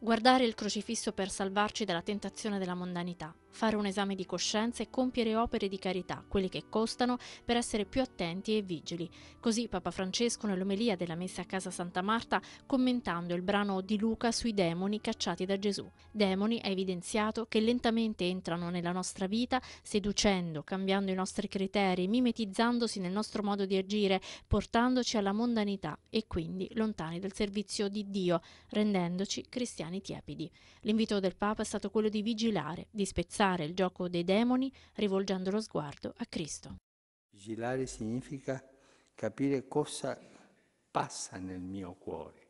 Guardare il crocifisso per salvarci dalla tentazione della mondanità, fare un esame di coscienza e compiere opere di carità, quelle che costano, per essere più attenti e vigili. Così Papa Francesco nell'omelia della messa a casa Santa Marta commentando il brano di Luca sui demoni cacciati da Gesù. Demoni ha evidenziato che lentamente entrano nella nostra vita, seducendo, cambiando i nostri criteri, mimetizzandosi nel nostro modo di agire, portandoci alla mondanità e quindi lontani dal servizio di Dio, rendendoci cristiani oceani tiepidi. L'invito del Papa è stato quello di vigilare, di spezzare il gioco dei demoni rivolgendo lo sguardo a Cristo. Vigilare significa capire cosa passa nel mio cuore.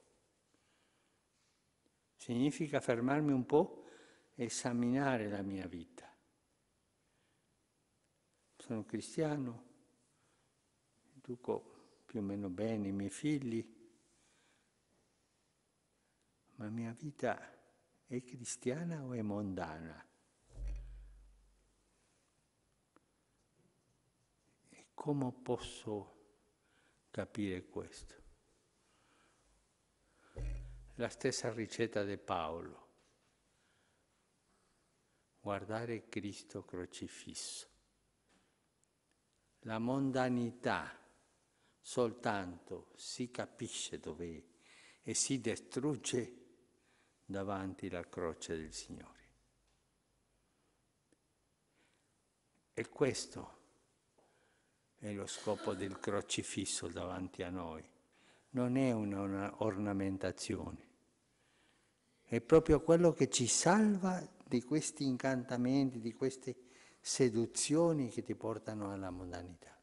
Significa fermarmi un po' e esaminare la mia vita. Sono cristiano, educo più o meno bene i miei figli, ma mia vita è cristiana o è mondana? E come posso capire questo? La stessa ricetta di Paolo, guardare Cristo crocifisso. La mondanità soltanto si capisce dov'è e si distrugge davanti la croce del Signore. E questo è lo scopo del crocifisso davanti a noi. Non è un'ornamentazione. È proprio quello che ci salva di questi incantamenti, di queste seduzioni che ti portano alla mondanità.